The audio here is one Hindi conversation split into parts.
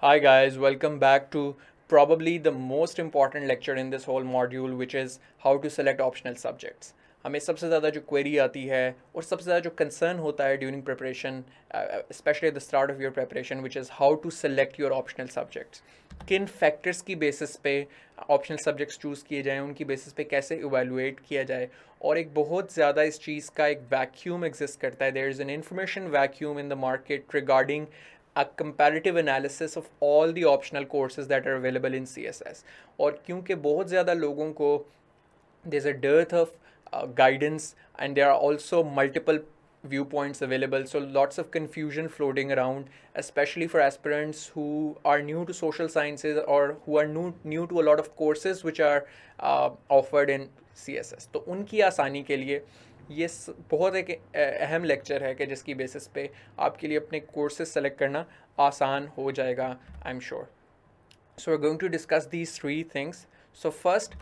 Hi guys, welcome back to probably the most important lecture in this whole module which is how to select optional subjects. हमें सबसे ज़्यादा जो क्वेरी आती है और सबसे ज़्यादा जो कंसर्न होता है during preparation specially the start of your preparation which is how to select your optional subjects किन फैक्टर्स की बेसिस पे ऑप्शनल सब्जेक्ट्स चूज़ किए जाएँ उनकी बेसिस पे कैसे इवेलुएट किया जाए और एक बहुत ज़्यादा इस चीज़ का एक वैक्यूम एग्जिस्ट करता है there is an information vacuum in the market regarding a comparative analysis of all the optional courses that are available in CSS और क्योंकि बहुत ज़्यादा लोगों को there's a dearth of uh, guidance and there are also multiple viewpoints available so lots of confusion floating around especially for aspirants who are new to social sciences or who are new new to a lot of courses which are uh, offered in css तो उनकी आसानी के लिए ये बहुत एक अहम लेक्चर है कि जिसकी बेसिस पे आपके लिए अपने कोर्सेज सेलेक्ट करना आसान हो जाएगा I am sure so are going to discuss these three things so first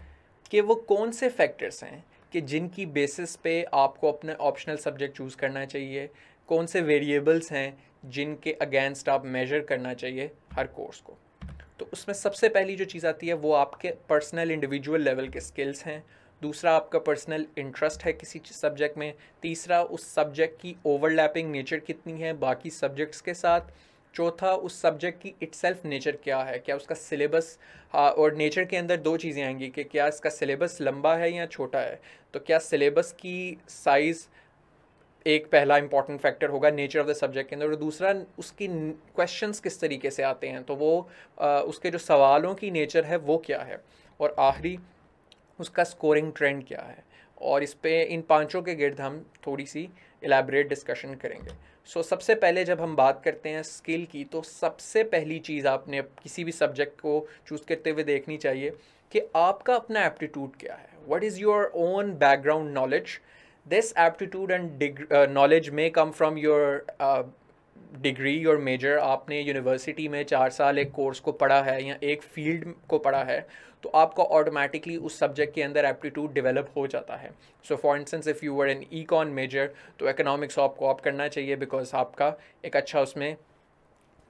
कि वो कौन से फैक्टर्स हैं कि जिनकी बेसिस पे आपको अपने ऑप्शनल सब्जेक्ट चूज़ करना चाहिए कौन से वेरिएबल्स हैं जिनके अगेंस्ट आप मेजर करना चाहिए हर कोर्स को तो उसमें सबसे पहली जो चीज़ आती है वो आपके पर्सनल इंडिविजुअल लेवल के स्किल्स हैं दूसरा आपका पर्सनल इंटरेस्ट है किसी सब्जेक्ट में तीसरा उस सब्जेक्ट की ओवरलैपिंग नेचर कितनी है बाकी सब्जेक्ट्स के साथ चौथा उस सब्जेक्ट की इट्सल्फ नेचर क्या है क्या उसका सिलेबस हाँ, और नेचर के अंदर दो चीज़ें आएंगी कि क्या इसका सिलेबस लंबा है या छोटा है तो क्या सिलेबस की साइज़ एक पहला इंपॉर्टेंट फैक्टर होगा नेचर ऑफ द सब्जेक्ट के अंदर और दूसरा उसकी क्वेश्चंस किस तरीके से आते हैं तो वो आ, उसके जो सवालों की नेचर है वो क्या है और आखिरी उसका स्कोरिंग ट्रेंड क्या है और इस पर इन पाँचों के गिर्द हम थोड़ी सी एलेबरेट डिस्कशन करेंगे सो so, सबसे पहले जब हम बात करते हैं स्किल की तो सबसे पहली चीज़ आपने किसी भी सब्जेक्ट को चूज़ करते हुए देखनी चाहिए कि आपका अपना एप्टीट्यूड क्या है what is your own background knowledge this aptitude and knowledge में कम फ्रॉम योर डिग्री और मेजर आपने यूनिवर्सिटी में चार साल एक कोर्स को पढ़ा है या एक फील्ड को पढ़ा है तो आपका ऑटोमेटिकली उस सब्जेक्ट के अंदर एप्टीट्यूड डेवलप हो जाता है so for instance if you were an econ major तो इकोनॉमिक्स आपको आप करना चाहिए बिकॉज आपका एक अच्छा उसमें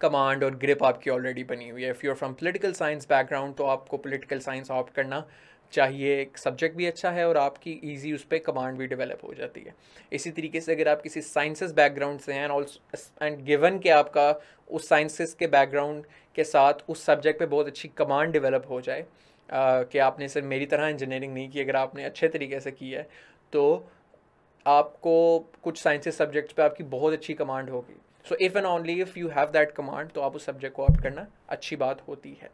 कमांड और ग्रिप आपकी ऑलरेडी बनी हुई है if you're from political science background तो आपको पोलिटिकल साइंस ऑप करना चाहिए एक सब्जेक्ट भी अच्छा है और आपकी इजी उस पर कमांड भी डेवलप हो जाती है इसी तरीके से अगर आप किसी साइंसेस बैकग्राउंड से हैं एंड एंड गिवन के आपका उस साइंसेस के बैकग्राउंड के साथ उस सब्जेक्ट पे बहुत अच्छी कमांड डेवलप हो जाए कि आपने सिर्फ मेरी तरह इंजीनियरिंग नहीं की अगर आपने अच्छे तरीके से की है तो आपको कुछ साइंसिस सब्जेक्ट्स पे आपकी बहुत अच्छी कमांड होगी so if and only if you have that command तो आप उस सब्जेक्ट को ऑप्ट करना अच्छी बात होती है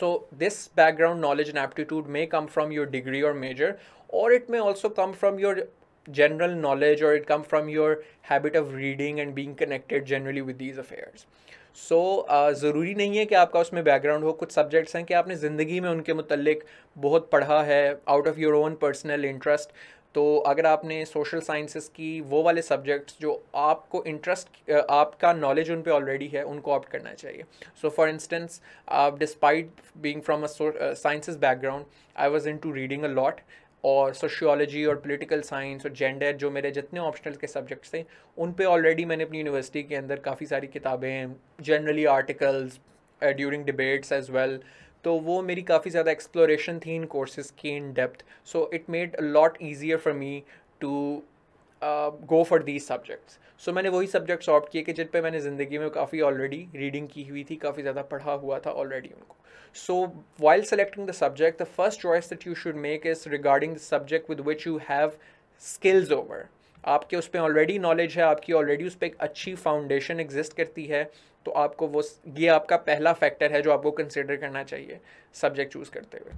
so this background knowledge and aptitude may come from your degree और मेजर और it may also come from your general knowledge और it come from your habit of reading and being connected generally with these affairs so so, ज़रूरी नहीं है कि आपका उसमें बैकग्राउंड हो कुछ सब्जेक्ट्स हैं कि आपने ज़िंदगी में उनके मतलब बहुत पढ़ा है out of your own personal interest तो अगर आपने सोशल साइंसेस की वो वाले सब्जेक्ट्स जो आपको इंटरेस्ट आपका नॉलेज उन पे ऑलरेडी है उनको ऑप्ट करना चाहिए so for instance despite being from a sciences background I was into reading a lot और सोशियोलॉजी और पॉलिटिकल साइंस और जेंडर जो मेरे जितने ऑप्शनल के सब्जेक्ट्स थे उन पे ऑलरेडी मैंने अपनी यूनिवर्सिटी के अंदर काफ़ी सारी किताबें generally articles during debates as well तो वो मेरी काफ़ी ज़्यादा एक्सप्लोरेशन थी इन कोर्सेज की in depth so it made a lot easier for me to go for these subjects so मैंने वही सब्जेक्ट्स ऑप्ट किए कि जिन पे मैंने ज़िंदगी में काफ़ी ऑलरेडी रीडिंग की हुई थी काफ़ी ज़्यादा पढ़ा हुआ था ऑलरेडी उनको so while selecting the subject the first choice that you should make is regarding the subject with which you have skills over आपके उस पर ऑलरेडी नॉलेज है आपकी ऑलरेडी उस पर एक अच्छी फाउंडेशन एग्जिस्ट करती है तो आपको वो ये आपका पहला फैक्टर है जो आपको कंसिडर करना चाहिए सब्जेक्ट चूज़ करते हुए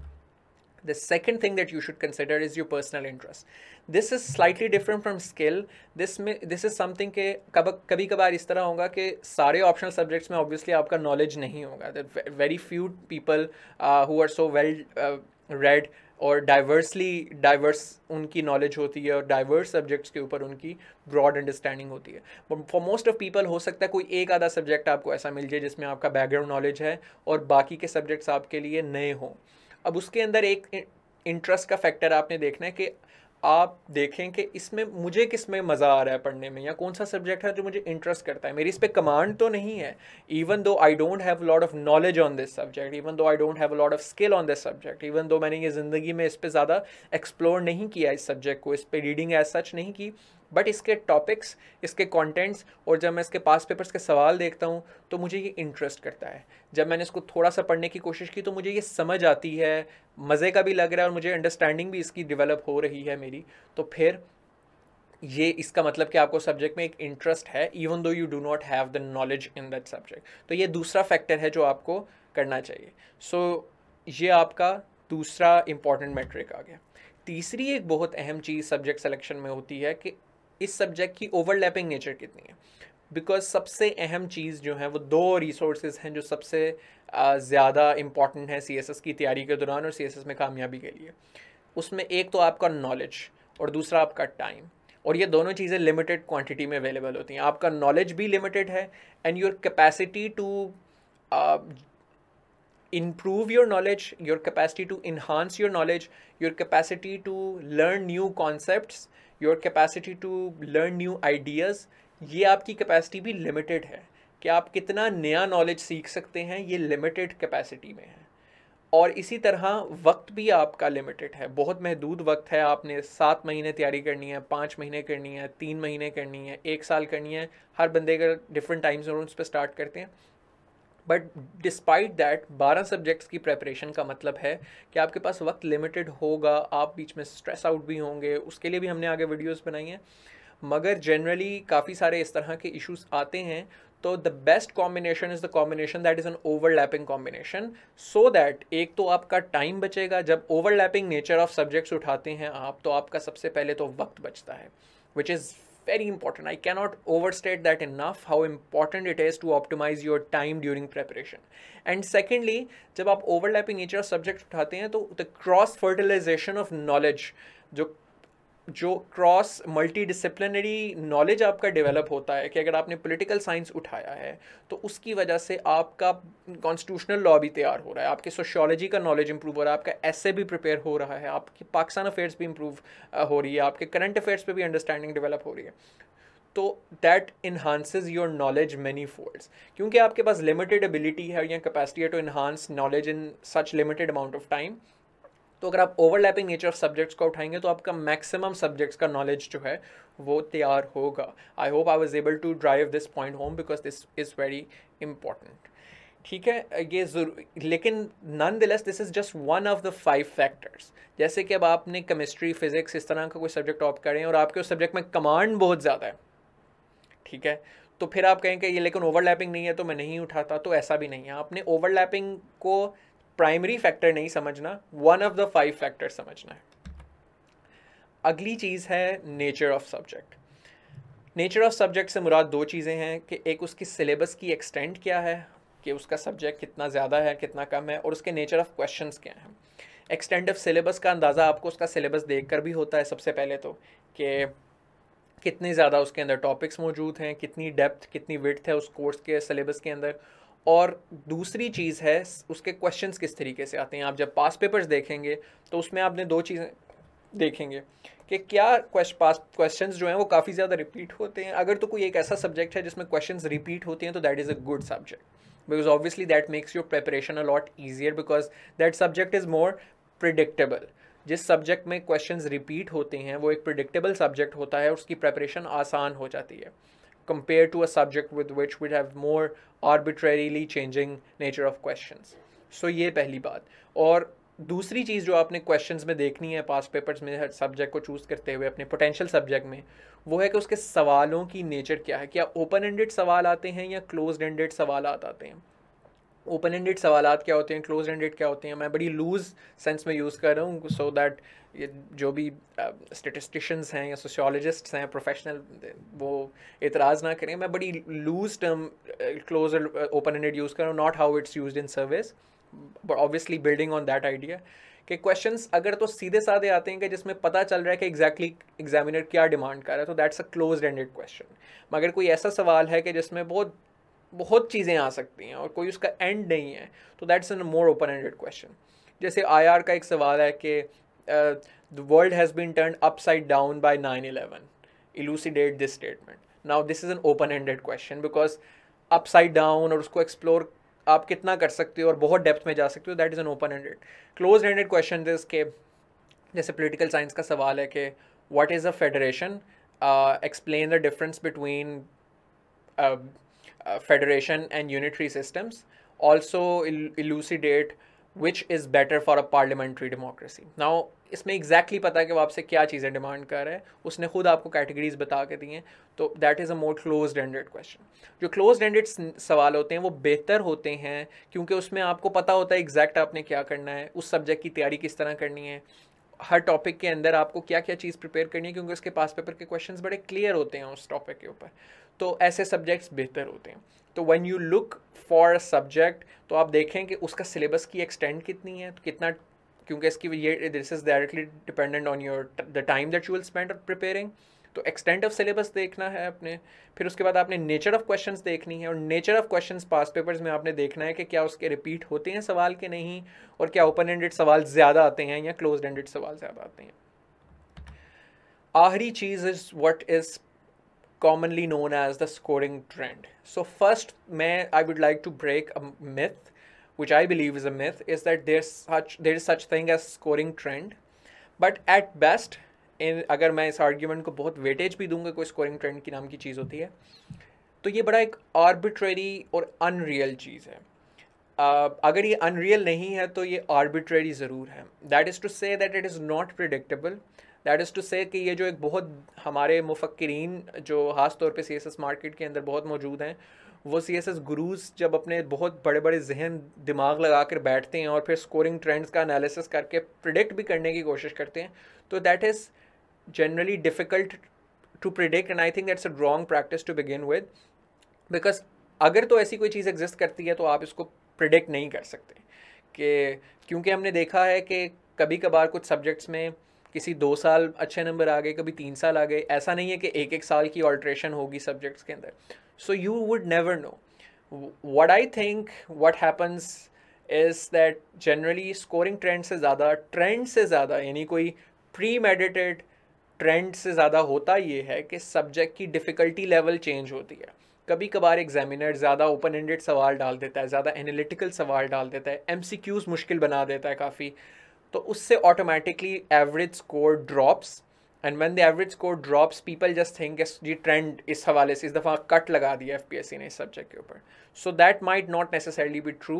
The second thing that you should consider is your personal interest. This is slightly different from skill. This may this is something के कब कभी कभार इस तरह होगा कि सारे optional subjects में obviously आपका knowledge नहीं होगा. There are very few people uh, who are so well uh, read और डाइवर्सली डाइवर्स उनकी नॉलेज होती है और डाइवर्स सब्जेक्ट्स के ऊपर उनकी ब्रॉड अंडरस्टैंडिंग होती है फॉर मोस्ट ऑफ पीपल हो सकता है कोई एक आधा सब्जेक्ट आपको ऐसा मिल जाए जिसमें आपका बैकग्राउंड नॉलेज है और बाकी के सब्जेक्ट्स आपके लिए नए हों अब उसके अंदर एक इंटरेस्ट का फैक्टर आपने देखना है कि आप देखें कि इसमें मुझे किस में मज़ा आ रहा है पढ़ने में या कौन सा सब्जेक्ट है जो मुझे इंटरेस्ट करता है मेरी इस पर कमांड तो नहीं है even though I don't have lot of knowledge on this subject even though I don't have lot of skill on this subject even though मैंने ये ज़िंदगी में इस पर ज़्यादा एक्सप्लोर नहीं किया इस सब्जेक्ट को इस पर रीडिंग एज सच नहीं की बट इसके टॉपिक्स इसके कंटेंट्स और जब मैं इसके पास पेपर्स के सवाल देखता हूँ तो मुझे ये इंटरेस्ट करता है जब मैंने इसको थोड़ा सा पढ़ने की कोशिश की तो मुझे ये समझ आती है मज़े का भी लग रहा है और मुझे अंडरस्टैंडिंग भी इसकी डिवेलप हो रही है मेरी तो फिर ये इसका मतलब कि आपको सब्जेक्ट में एक इंटरेस्ट है even though you do not have the knowledge in that subject तो ये दूसरा फैक्टर है जो आपको करना चाहिए सो so, ये आपका दूसरा इम्पॉर्टेंट मैट्रिक आ गया तीसरी एक बहुत अहम चीज़ सब्जेक्ट सिलेक्शन में होती है कि इस सब्जेक्ट की ओवरलैपिंग नेचर कितनी है बिकॉज सबसे अहम चीज़ जो है वो दो रिसोर्सेज हैं जो सबसे ज़्यादा इम्पॉर्टेंट है सी की तैयारी के दौरान और सी में कामयाबी के लिए उसमें एक तो आपका नॉलेज और दूसरा आपका टाइम और ये दोनों चीज़ें लिमिटेड क्वांटिटी में अवेलेबल होती हैं आपका नॉलेज भी लिमिटेड है and your capacity to improve your knowledge your capacity to enhance your knowledge your capacity to learn new concepts your capacity to learn new ideas ये आपकी कैपेसिटी भी लिमिटेड है कि आप कितना नया नॉलेज सीख सकते हैं ये लिमिटेड कैपेसिटी में है और इसी तरह वक्त भी आपका लिमिटेड है बहुत महदूद वक्त है आपने सात महीने तैयारी करनी है पाँच महीने करनी है तीन महीने करनी है एक साल करनी है हर बंदे का डिफरेंट टाइम जोन पर स्टार्ट करते हैं बट डिस्पाइट दैट बारह सब्जेक्ट्स की प्रेपरेशन का मतलब है कि आपके पास वक्त लिमिटेड होगा आप बीच में स्ट्रेस आउट भी होंगे उसके लिए भी हमने आगे वीडियोस बनाई हैं मगर जनरली काफ़ी सारे इस तरह के इश्यूज आते हैं तो the best combination is the combination that is an overlapping combination so that एक तो आपका टाइम बचेगा जब ओवरलैपिंग नेचर ऑफ सब्जेक्ट्स उठाते हैं आप तो आपका सबसे पहले तो वक्त बचता है which is very important. I cannot overstate that enough how important it is to optimize your time during preparation. And secondly, जब आप overlapping nature of subject उठाते हैं तो the cross fertilization of knowledge जो जो क्रॉस मल्टी नॉलेज आपका डेवलप होता है कि अगर आपने पॉलिटिकल साइंस उठाया है तो उसकी वजह से आपका कॉन्स्टिट्यूशनल लॉ भी तैयार हो रहा है आपके सोशियोलॉजी का नॉलेज इंप्रूव हो रहा है आपका एसे भी प्रिपेयर हो रहा है आपकी पाकिस्तान अफेयर्स भी इंप्रूव हो रही है आपके करंट अफेयर्स पर भी अंडरस्टैंडिंग डेवलप हो रही है तो that enhances your knowledge many folds क्योंकि आपके पास लिमिटेड एबिलिटी है या कैपेसिटी है to enhance knowledge in such limited amount of time तो अगर आप ओवरलैपिंग नेचर ऑफ सब्जेक्ट्स का उठाएंगे तो आपका मैक्सिमम सब्जेक्ट्स का नॉलेज जो है वो तैयार होगा I hope I was able to drive this point home because this is very important ठीक है ये ज़रूर लेकिन nonetheless this is just one of the five factors जैसे कि अब आपने केमिस्ट्री फिजिक्स इस तरह का कोई सब्जेक्ट ऑप करें और आपके उस सब्जेक्ट में कमांड बहुत ज़्यादा है ठीक है तो फिर आप कहें कि ये लेकिन ओवरलैपिंग नहीं है तो मैं नहीं उठाता तो ऐसा भी नहीं है आपने ओवरलैपिंग को प्राइमरी फैक्टर नहीं समझना one of the five factor समझना है अगली चीज़ है nature of subject nature of subject से मुराद दो चीज़ें हैं कि एक उसकी सिलेबस की एक्सटेंट क्या है कि उसका सब्जेक्ट कितना ज़्यादा है कितना कम है और उसके नेचर ऑफ क्वेश्चन क्या हैं एक्सटेंट ऑफ सिलेबस का अंदाज़ा आपको उसका सिलेबस देख कर भी होता है सबसे पहले तो कि कितने ज़्यादा उसके अंदर टॉपिक्स मौजूद हैं कितनी डेप्थ कितनी विथ है उस कोर्स के सिलेबस के अंदर और दूसरी चीज़ है उसके क्वेश्चंस किस तरीके से आते हैं आप जब पास पेपर्स देखेंगे तो उसमें आपने दो चीज़ें देखेंगे कि क्या पास क्वेश्चन जो हैं वो काफ़ी ज़्यादा रिपीट होते हैं अगर तो कोई एक ऐसा सब्जेक्ट है जिसमें क्वेश्चन रिपीट होते हैं तो that is a good subject because obviously that makes your preparation a lot easier because that subject is more predictable जिस सब्जेक्ट में क्वेश्चन रिपीट होते हैं वो एक प्रिडिक्टेबल सब्जेक्ट होता है उसकी प्रेपरेशन आसान हो जाती है compared to a subject with which we'd have more arbitrarily changing nature of questions so so, ये पहली बात और दूसरी चीज़ जो आपने क्वेश्चंस में देखनी है पास पेपर्स में हर सब्जेक्ट को चूज़ करते हुए अपने पोटेंशियल सब्जेक्ट में वो है कि उसके सवालों की नेचर क्या है क्या ओपन एंडेड सवाल आते हैं या क्लोज एंडेड सवाल आते हैं ओपन एंडेड सवाल क्या होते हैं क्लोज एंडेड क्या होते हैं मैं बड़ी लूज सेंस में यूज़ कर रहा हूँ सो दैट ये जो भी स्टेटिस्टिशंस uh, हैं या सोशोलॉजिस्ट्स हैं प्रोफेशनल वो एतराज़ ना करें मैं बड़ी loose term close open ended use कर रहा हूँ not how it's use in service but obviously building on that idea कि क्वेश्चन अगर तो सीधे साधे आते हैं कि जिसमें पता चल रहा है कि एग्जैक्टली exactly एग्जामिनर क्या डिमांड कर रहा है तो that's a close ended question मगर कोई ऐसा सवाल है कि जिसमें बहुत बहुत चीज़ें आ सकती हैं और कोई उसका एंड नहीं है तो that's an more open ended question जैसे आईआर का एक सवाल है कि the world has been turn upside down by nine eleven elucidate this statement now this is an open ended question because side down और उसको एक्सप्लोर आप कितना कर सकते हो और बहुत डेप्थ में जा सकते हो that is an open ended close ended question this के जैसे पोलिटिकल साइंस का सवाल है कि what is a federation explain the difference between uh, federation and unitary systems also el elucidate which is better for a parliamentary democracy. Now इसमें एग्जैक्टली exactly पता है कि वो आपसे क्या चीज़ें डिमांड कर रहे है उसने खुद आपको कैटेगरीज बता के दी हैं तो that is a more close ended question जो क्लोज एंडेड सवाल होते हैं वो बेहतर होते हैं क्योंकि उसमें आपको पता होता है एग्जैक्ट आपने क्या करना है उस सब्जेक्ट की तैयारी किस तरह करनी है हर टॉपिक के अंदर आपको क्या क्या चीज़ प्रिपेयर करनी है क्योंकि उसके पास पेपर के क्वेश्चन बड़े क्लियर होते हैं उस टॉपिक के ऊपर तो ऐसे सब्जेक्ट्स बेहतर होते हैं तो when you look for subject तो आप देखें कि उसका सिलेबस की एक्सटेंड कितनी है तो कितना क्योंकि इसकी ये this is directly dependent on your the time that you will spend preparing तो एक्सटेंट ऑफ सिलेबस देखना है अपने फिर उसके बाद आपने नेचर ऑफ क्वेश्चंस देखनी है और nature of questions past papers में आपने देखना है कि क्या उसके रिपीट होते हैं सवाल के नहीं और क्या ओपन एंडेड सवाल ज़्यादा आते हैं या क्लोज एंडेड सवाल ज़्यादा आते हैं आखिरी चीज़ is what is commonly known as the scoring trend. So first, may I would like to break a myth, which I believe is a myth, is that there's such there is such thing as scoring trend, but at best, in अगर मैं इस argument को बहुत weightage भी दूंगा कोई scoring trend की नाम की चीज़ होती है तो ये बड़ा एक arbitrary और unreal चीज़ है uh, अगर ये unreal नहीं है तो ये arbitrary ज़रूर है That is to say that it is not predictable. That is to say कि ये जो एक बहुत हमारे मुफक्रीन जो ख़ास तौर पे सी मार्केट के अंदर बहुत मौजूद हैं वो सी एस एस गुरूज़ जब अपने बहुत बड़े बड़े जहन दिमाग लगा कर बैठते हैं और फिर स्कोरिंग ट्रेंड्स का एनालिसिस करके प्रिडिक्ट भी करने की कोशिश करते हैं तो that is generally difficult to predict and I think that's a wrong practice to begin with because अगर तो ऐसी कोई चीज़ एग्जिस्ट करती है तो आप इसको प्रिडिक्ट नहीं कर सकते कि क्योंकि हमने देखा है कि कभी कभार कुछ सब्जेक्ट्स में किसी दो साल अच्छे नंबर आ गए कभी तीन साल आ गए ऐसा नहीं है कि एक एक साल की ऑल्ट्रेशन होगी सब्जेक्ट्स के अंदर so you would never know what I think what happens is that generally scoring trend से ज़्यादा ट्रेंड से ज़्यादा यानी कोई प्री मेडिटेड ट्रेंड से ज़्यादा होता ये है कि सब्जेक्ट की डिफ़िकल्टी लेवल चेंज होती है कभी कभार एग्जामिनर ज़्यादा ओपन एंडेड सवाल डाल देता है ज़्यादा एनालिटिकल सवाल डाल देता है एम मुश्किल बना देता है काफ़ी तो उससे automatically average score drops and when the average score drops people just think the trend इस हवाले से इस दफ़ा कट लगा दिया एफ ने इस सब्जेक्ट के ऊपर so that might not necessarily be true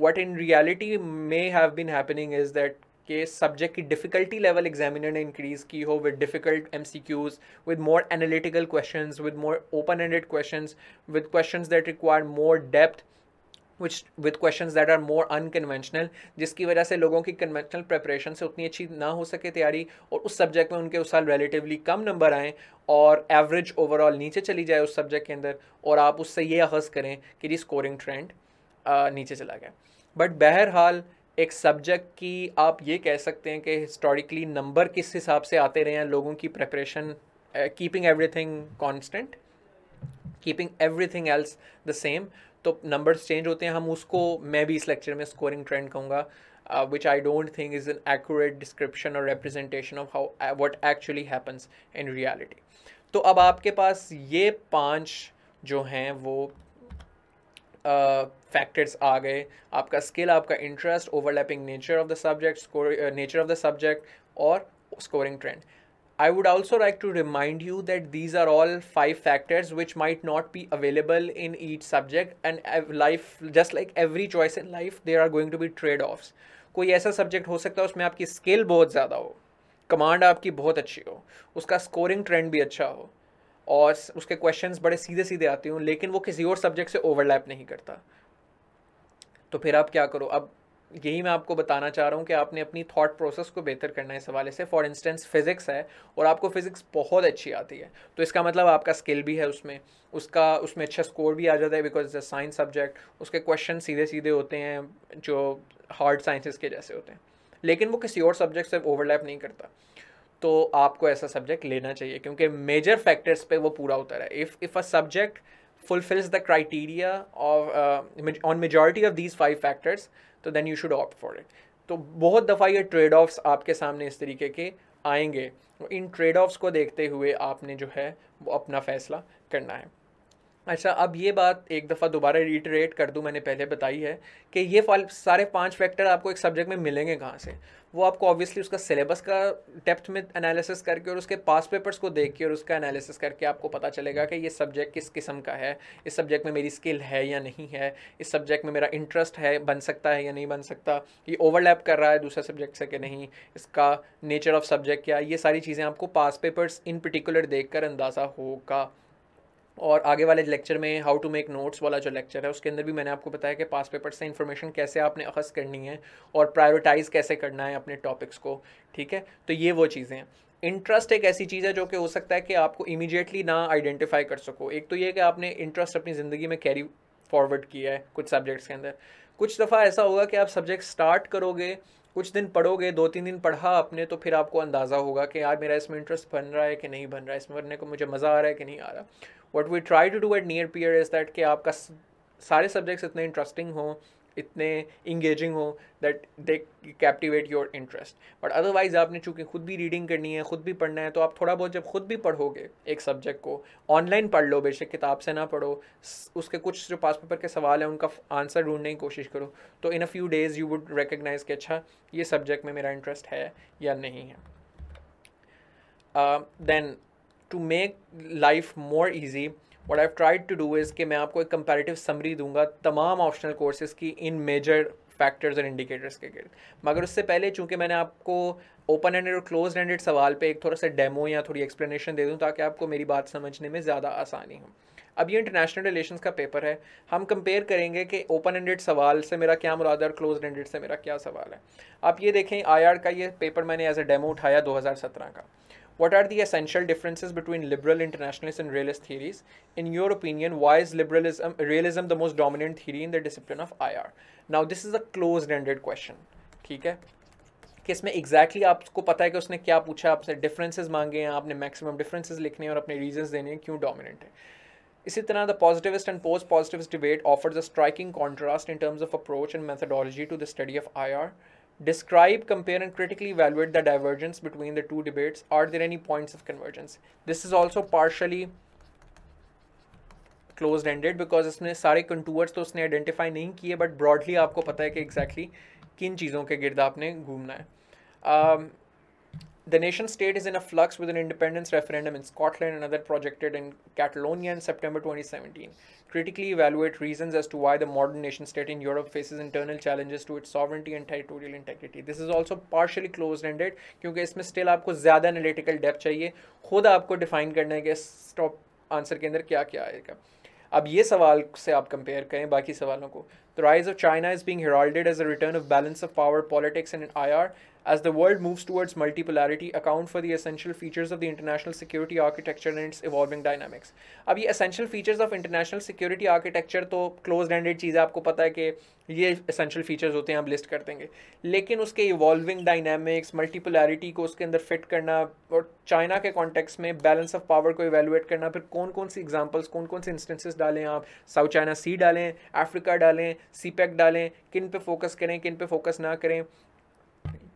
what in reality may have been happening is that के सब्जेक्ट की डिफ़िकल्टी लेवल एग्जामिनर ने इंक्रीज़ की हो with difficult M C Qs with more analytical question with more open ended question with question that require more depth which with question that are more unconventional जिसकी वजह से लोगों की कन्वेंशनल प्रेपरेशन से उतनी अच्छी ना हो सके तैयारी और उस सब्जेक्ट में उनके उस साल रिलेटिवली कम नंबर आएँ और एवरेज ओवरऑल नीचे चली जाए उस सब्जेक्ट के अंदर और आप उससे ये अखज़ करें कि जी स्कोरिंग ट्रेंड नीचे चला गया बट बहरहाल एक सब्जेक्ट की आप ये कह सकते हैं कि हिस्टोरिकली नंबर किस हिसाब से आते रहे हैं लोगों की preparation keeping everything constant keeping everything else the same तो नंबर्स चेंज होते हैं हम उसको मैं भी इस लेक्चर में स्कोरिंग ट्रेंड कहूँगा which I don't think is an accurate description और representation of how what actually happens in reality तो अब आपके पास ये पाँच जो हैं वो फैक्टर्स uh, आ गए आपका स्किल आपका interest overlapping nature of the subject score nature of the subject और scoring trend I would also like to remind you that these are all five factors which might not be available in each subject and life just like every choice in life there are going to be trade offs कोई ऐसा सब्जेक्ट हो सकता है उसमें आपकी स्किल बहुत ज़्यादा हो कमांड आपकी बहुत अच्छी हो उसका स्कोरिंग ट्रेंड भी अच्छा हो और उसके क्वेश्चंस बड़े सीधे सीधे आते हों लेकिन वो किसी और सब्जेक्ट से ओवरलैप नहीं करता तो फिर आप क्या करो अब यही मैं आपको बताना चाह रहा हूँ कि आपने अपनी थॉट प्रोसेस को बेहतर करना है इस हवाले से फॉर इंस्टेंस फिज़िक्स है और आपको फ़िज़िक्स बहुत अच्छी आती है तो इसका मतलब आपका स्किल भी है उसमें उसका उसमें अच्छा स्कोर भी आ जाता है because is a science subject उसके क्वेश्चन सीधे सीधे होते हैं जो हार्ड साइंसिस के जैसे होते हैं लेकिन वो किसी और सब्जेक्ट से ओवरलैप नहीं करता तो आपको ऐसा सब्जेक्ट लेना चाहिए क्योंकि मेजर फैक्टर्स पे वो पूरा उतर है if if a subject fulfills the criteria of uh, on majority of these five factors तो then you should opt for it तो बहुत दफ़ा ये ट्रेड ऑफ्स आपके सामने इस तरीके के आएंगे इन ट्रेड ऑफ्स को देखते हुए आपने जो है वो अपना फ़ैसला करना है अच्छा अब ये बात एक दफ़ा दोबारा रिटरेट कर दूं मैंने पहले बताई है कि ये सारे पांच फैक्टर आपको एक सब्जेक्ट में मिलेंगे कहाँ से वो आपको ऑब्वियसली उसका सिलेबस का डेप्थ में एनालिसिस करके और उसके पास पेपर्स को देख के और उसका एनालिसिस करके आपको पता चलेगा कि ये सब्जेक्ट किस किस्म का है इस सब्जेक्ट में मेरी स्किल है या नहीं है इस सब्जेक्ट में मेरा इंटरेस्ट है बन सकता है या नहीं बन सकता ये ओवरलैप कर रहा है दूसरे सब्जेक्ट से कि नहीं इसका नेचर ऑफ सब्जेक्ट क्या ये सारी चीज़ें आपको पास पेपर्स इन पर्टिकुलर देख कर अंदाज़ा होगा और आगे वाले लेक्चर में हाउ टू मेक नोट्स वाला जो लेक्चर है उसके अंदर भी मैंने आपको बताया कि पास पेपर से इन्फॉर्मेशन कैसे आपने अखस करनी है और प्रायोरिटाइज़ कैसे करना है अपने टॉपिक्स को ठीक है तो ये वो चीज़ें हैं इंटरेस्ट एक ऐसी चीज़ है जो कि हो सकता है कि आपको इमीजिएटली ना आइडेंटिफाई कर सको एक तो ये कि आपने इंटरेस्ट अपनी ज़िंदगी में कैरी फॉरवर्ड किया है कुछ सब्जेक्ट्स के अंदर कुछ दफ़ा ऐसा होगा कि आप सब्जेक्ट स्टार्ट करोगे कुछ दिन पढ़ोगे दो तीन दिन पढ़ा आपने तो फिर आपको अंदाज़ा होगा कि यार मेरा इसमें इंटरेस्ट बन रहा है कि नहीं बन रहा है इसमें बनने को मुझे मज़ा आ रहा है कि नहीं आ रहा what we try to do at near peer is that कि आपका सारे सब्जेक्ट्स इतने इंटरेस्टिंग हों इतने इंगेजिंग हो that they captivate your interest but otherwise आपने चूँकि खुद भी रीडिंग करनी है खुद भी पढ़ना है तो आप थोड़ा बहुत जब खुद भी पढ़ोगे एक सब्जेक्ट को ऑनलाइन पढ़ लो बेशक किताब से ना पढ़ो उसके कुछ जो पास पेपर के सवाल हैं उनका आंसर ढूंढने की कोशिश करो तो in a few days you would recognise कि अच्छा ये सब्जेक्ट में मेरा इंटरेस्ट है या नहीं है then uh, to make life more easy what I've tried to do is कि मैं आपको एक कंपेरेटिव समरी दूंगा तमाम ऑप्शनल कोर्सेज की इन मेजर फैक्टर्स और इंडिकेटर्स के गिर मगर उससे पहले चूंकि मैंने आपको ओपन एंडेड और क्लोज एंडेड सवाल पे एक थोड़ा सा डेमो या थोड़ी एक्सप्लेनेशन दे दूँ ताकि आपको मेरी बात समझने में ज़्यादा आसानी हो अब ये इंटरनेशनल रिलेशंस का पेपर है हम कंपेयर करेंगे कि ओपन एंडेड सवाल से मेरा क्या मुराद है और क्लोज एंडेड से मेरा क्या सवाल है आप ये देखें आई का ये पेपर मैंने एज अ डेमो उठाया सत्रह का What are the essential differences between liberal internationalist and realist theories? In your opinion, why is liberalism realism the most dominant theory in the discipline of IR? Now this is a closed-ended question. ठीक है कि इसमें एग्जैक्टली exactly आपको पता है कि उसने क्या पूछा आपसे डिफरेंसेस मांगे हैं आपने मैक्सिमम डिफरेंसेस लिखने हैं और अपने रीजंस देने हैं क्यों डोमिनेंट है इसी तरह the positivist and post positivist debate offers a striking contrast in terms of approach and methodology to the study of I Describe, compare, and critically evaluate the divergence between the two debates. Are there any points of convergence? This is also partially closed-ended because it's not all contours that identify identify. किए बट ब्रॉडली आपको पता exactly किन चीज़ों के गिरद आपने घूमना the nation state is in a flux with an independence referendum in Scotland, another projected in Catalonia in September 2017. Critically evaluate reasons as to why the modern nation state in Europe faces internal challenges to its sovereignty and territorial integrity. This is also partially closed ended because इसमें still have more analytical depth You खुद to define करना है कि stop आंसर के अंदर क्या क्या आएगा अब ये सवाल से आप कंपेयर करें बाकी सवालों को the rise of China is of heralded as a return As the world moves towards multipolarity, account for the essential features of the international security architecture and its evolving dynamics. ab ye essential features of international security architecture to closed ended cheez hai aapko pata hai कि ye essential features hote hain हम list kar denge lekin uske evolving dynamics, multipolarity ko uske andar fit karna aur china ke context mein balance of power ko evaluate karna fir kon kon si examples kon kon se instances dale aap south china sea dale africa dale cpec dale kin pe focus करें kin pe focus na करें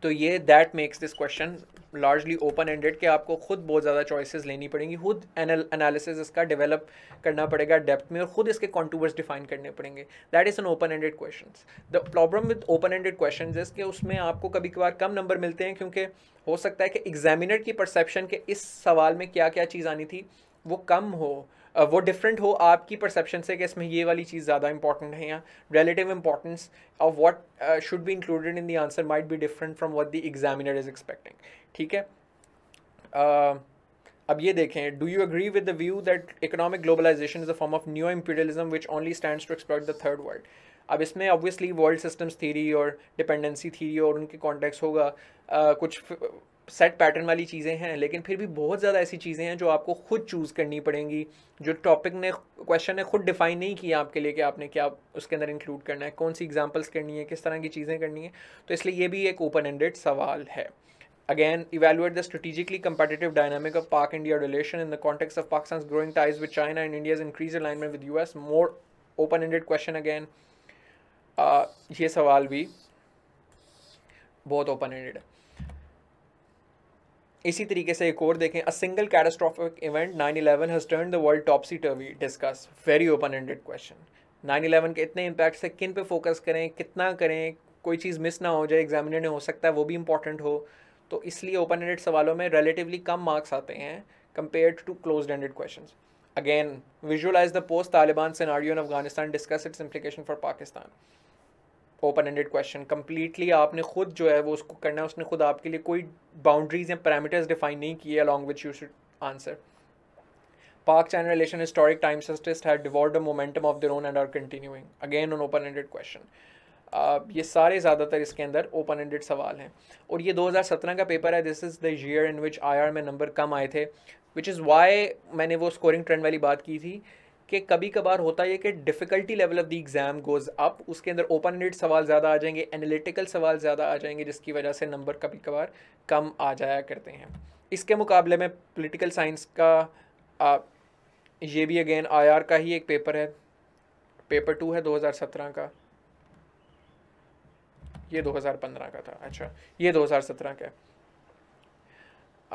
तो ये that makes this question largely open ended कि आपको खुद बहुत ज़्यादा चॉइसेस लेनी पड़ेंगी खुद एनालिसिस इसका डेवलप करना पड़ेगा डेप्थ में और खुद इसके कॉन्टूवर्स डिफाइन करने पड़ेंगे that is an open ended question the problem with open ended question is कि उसमें आपको कभी कभार कम नंबर मिलते हैं क्योंकि हो सकता है कि एग्जामिनर की परसेप्शन के इस सवाल में क्या क्या चीज़ आनी थी वो कम हो वो डिफरेंट हो आपकी परसेप्शन से कि इसमें ये वाली चीज़ ज़्यादा इंपॉर्टेंट है या relative importance of what should be included in the answer might be different from what the examiner is expecting ठीक है uh, अब ये देखें do you agree with the view that economic globalisation is a form of new imperialism which only stand to exploit the third world अब इसमें ऑब्वियसली वर्ल्ड सिस्टम्स थीरी और डिपेंडेंसी थीरी और उनके कॉन्टेक्स होगा uh, कुछ सेट पैटर्न वाली चीज़ें हैं लेकिन फिर भी बहुत ज़्यादा ऐसी चीज़ें हैं जो आपको खुद चूज़ करनी पड़ेंगी जो टॉपिक ने क्वेश्चन ने खुद डिफाइन नहीं किया आपके लिए कि आपने क्या उसके अंदर इंक्लूड करना है कौन सी एग्जांपल्स करनी है किस तरह की चीज़ें करनी है तो इसलिए ये भी एक ओपन एंडेड सवाल है again evaluate the strategically competitive dynamic of Pak India relation in the context of Pakistan growing ties with China and India's increase alignment with U S more open ended question again ये सवाल भी बहुत ओपन एंडेड है इसी तरीके से एक और देखें a single catastrophic event 9/11 has turned the world topsy turvy discuss very open ended question 9/11 के इतने इम्पैक्ट्स हैं किन पे फोकस करें कितना करें कोई चीज़ मिस ना हो जाए एग्जामिनर ने हो सकता है वो भी इंपॉर्टेंट हो तो इसलिए ओपन एंडेड सवालों में रिलेटिवली कम मार्क्स आते हैं compare to close ended question again visualise the post Taliban scenario in Afghanistan discuss its implication for Pakistan open ended question completely आपने खुद जो है वो उसको करना है उसने खुद आपके लिए कोई बाउंड्रीज या पैरामीटर्स डिफाइन नहीं किए along which you should answer Pak China relation historic time tested है toward the momentum of the own and are continuing again on open ended question ये सारे ज़्यादातर इसके अंदर ओपन एंडेड सवाल हैं और ये 2017 का पेपर है this is the year in which I में नंबर कम आए थे विच इज़ वाई मैंने वो स्कोरिंग ट्रेंड वाली बात की थी कि कभी कभार होता है कि difficulty level of the exam goes up उसके अंदर ओपन एंडेड सवाल ज़्यादा आ जाएंगे एनालिटिकल सवाल ज़्यादा आ जाएंगे जिसकी वजह से नंबर कभी कभार कम आ जाया करते हैं इसके मुकाबले में पोलिटिकल साइंस का आ, ये भी अगेन आई का ही एक पेपर है पेपर टू है दो का ये 2015 का था अच्छा ये 2017 का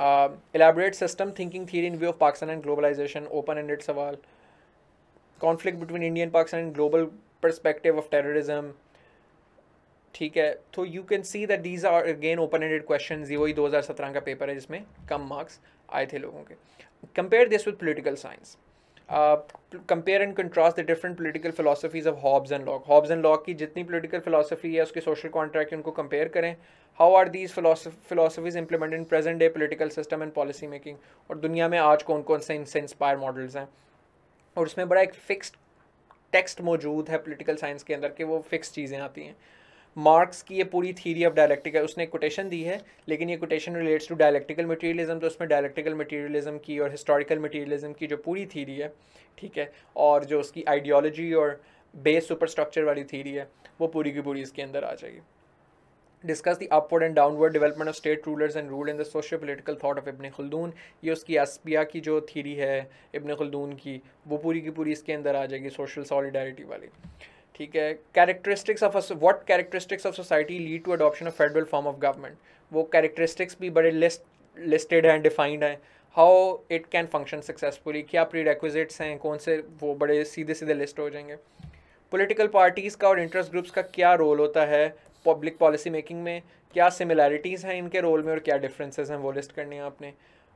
है elaborate system thinking theory in view of Pakistan and globalisation open ended सवाल conflict between Indian Pakistan and global perspective of terrorism ठीक है तो you can see that these are again open ended question ये वही दो हज़ार सत्रह का पेपर है जिसमें कम मार्क्स आए थे लोगों के compare this with political science compare and contrast the different political philosophies of Hobbes and Locke Hobbes and Locke की जितनी पोलिटिकल फिलासफी है उसके सोशल कॉन्ट्रैक्ट उनको कंपेयर करें how are these philosophies implement in present day political system and policy making और दुनिया में आज कौन कौन से इनसे इंस्पायर मॉडल्स हैं और उसमें बड़ा एक फिक्स्ड टेक्स्ट मौजूद है पोलिटिकल साइंस के अंदर कि वो फिक्स चीज़ें आती हैं मार्क्स की ये पूरी थीरी ऑफ डायलैक्टिक है उसने कोटेशन दी है लेकिन ये quotation relates to dialectical materialism तो उसमें डायलैक्टिकल मटेरियलिज्म की और हिस्टोरिकल मटेरियलिज्म की जो पूरी थीरी है ठीक है और जो उसकी आइडियोलॉजी और बेस सुपर स्ट्रक्चर वाली थीरी है वो पूरी की पूरी इसके अंदर आ जाएगी discuss the upward and downward development of state rulers and rule in the socio political thought of Ibn Khaldun ये उसकी एसपिया की जो थीरी है इबन खलदून की वो पूरी की पूरी इसके अंदर आ जाएगी सोशल सॉलिडारिटी वाली ठीक है characteristics of what characteristics of society lead to adoption of federal form of government वो कैरेक्टरिस्टिक्स भी बड़े लिस्ट लिस्टेड हैं डिफाइंड हैं how it can function successfully क्या प्री रेक्विजिट्स हैं कौन से वो बड़े सीधे सीधे लिस्ट हो जाएंगे पॉलिटिकल पार्टीज़ का और इंटरेस्ट ग्रुप्स का क्या रोल होता है पब्लिक पॉलिसी मेकिंग में क्या सिमिलैरिटीज़ हैं इनके रोल में और क्या डिफरेंसेस हैं वो लिस्ट करने हैं आपने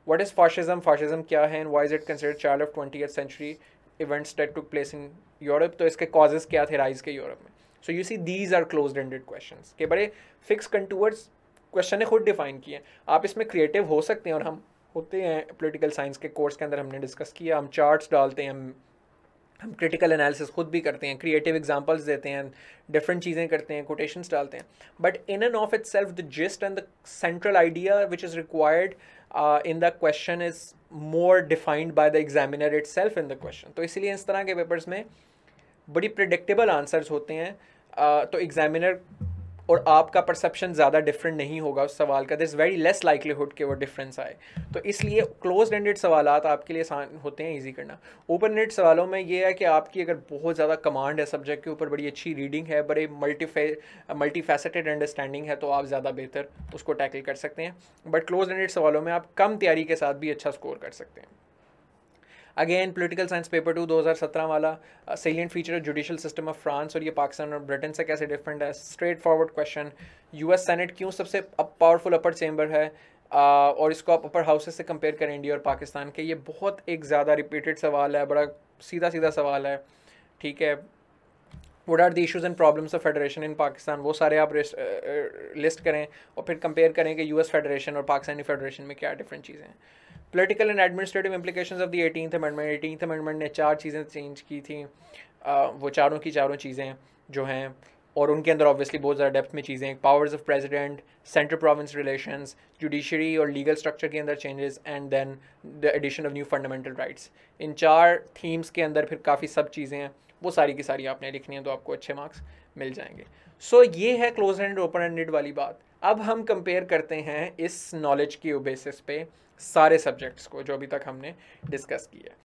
व्हाट इज़ फाशिज़म फाशिज़म क्या है and why is it consider child of twenty century events that took place in Europe तो इसके कॉजेज़ क्या थे राइज के यूरोप में so you see these are close ended question के बड़े फिक्स कंटूवर्ड्स क्वेश्चन ने खुद डिफाइन किए हैं आप इसमें क्रिएटिव हो सकते हैं और हम होते हैं पोलिटिकल साइंस के कोर्स के अंदर हमने डिस्कस किया हम चार्ट्स डालते हैं हम हम क्रिटिकल एनालिसिस खुद भी करते हैं क्रिएटिव एग्जांपल्स देते हैं डिफरेंट चीज़ें करते हैं कोटेशंस डालते हैं but in and of itself the gist and the central idea which is required in the question is more defined by the examiner itself in the question तो इसलिए इस तरह के पेपर्स में बड़ी प्रडिक्टेबल आंसर्स होते हैं uh, तो एग्जामिनर और आपका परसेप्शन ज़्यादा डिफरेंट नहीं होगा उस सवाल का दिस वेरी लेस लाइकलीहुड के वो डिफरेंस आए तो इसलिए क्लोज एंडेड सवाल आपके लिए आसान होते हैं ईजी करना ओपन एंडेड सवालों में ये है कि आपकी अगर बहुत ज़्यादा कमांड है सब्जेक्ट के ऊपर बड़ी अच्छी रीडिंग है बड़े मल्टीफे मल्टीफेसेटेड अंडरस्टैंडिंग है तो आप ज़्यादा बेहतर उसको टैकल कर सकते हैं बट क्लोज एंडेड सवालों में आप कम तैयारी के साथ भी अच्छा स्कोर कर सकते हैं again political science paper two सत्रह वाला salient feature of judicial system of France और ये पाकिस्तान और ब्रिटेन से कैसे डिफरेंट है straightforward question US senate क्यों सबसे पावरफुल अपर चेम्बर है Uh, और इसको आप अपर हाउसेस से कंपेयर करें इंडिया और पाकिस्तान के ये बहुत एक ज़्यादा रिपीटेड सवाल है बड़ा सीधा सीधा सवाल है ठीक है what are the issues and problems of federation in Pakistan वो सारे आप लिस्ट करें और फिर कंपेयर करें कि एस फेडरेशन और पाकिस्तानी फेडरेशन में क्या डिफरेंट चीज़ें हैं political and administrative implication of the eighteen amendment eighteen amendment ने चार चीज़ें चेंज की थी आ, वो चारों की चारों चीज़ें जो हैं और उनके अंदर ऑब्वियसली बहुत ज़्यादा डेप्थ में चीज़ें powers of president central province relation judiciary और लीगल स्ट्रक्चर के अंदर changes and then the addition of new fundamental rights in चार थीम्स के अंदर फिर काफ़ी सब चीज़ें हैं वो सारी की सारी आपने लिखनी है तो आपको अच्छे मार्क्स मिल जाएंगे सो so, ये है क्लोज एंड ओपन एंडेड वाली बात अब हम कंपेयर करते हैं इस नॉलेज के बेसिस पे सारे सब्जेक्ट्स को जो अभी तक हमने डिस्कस किया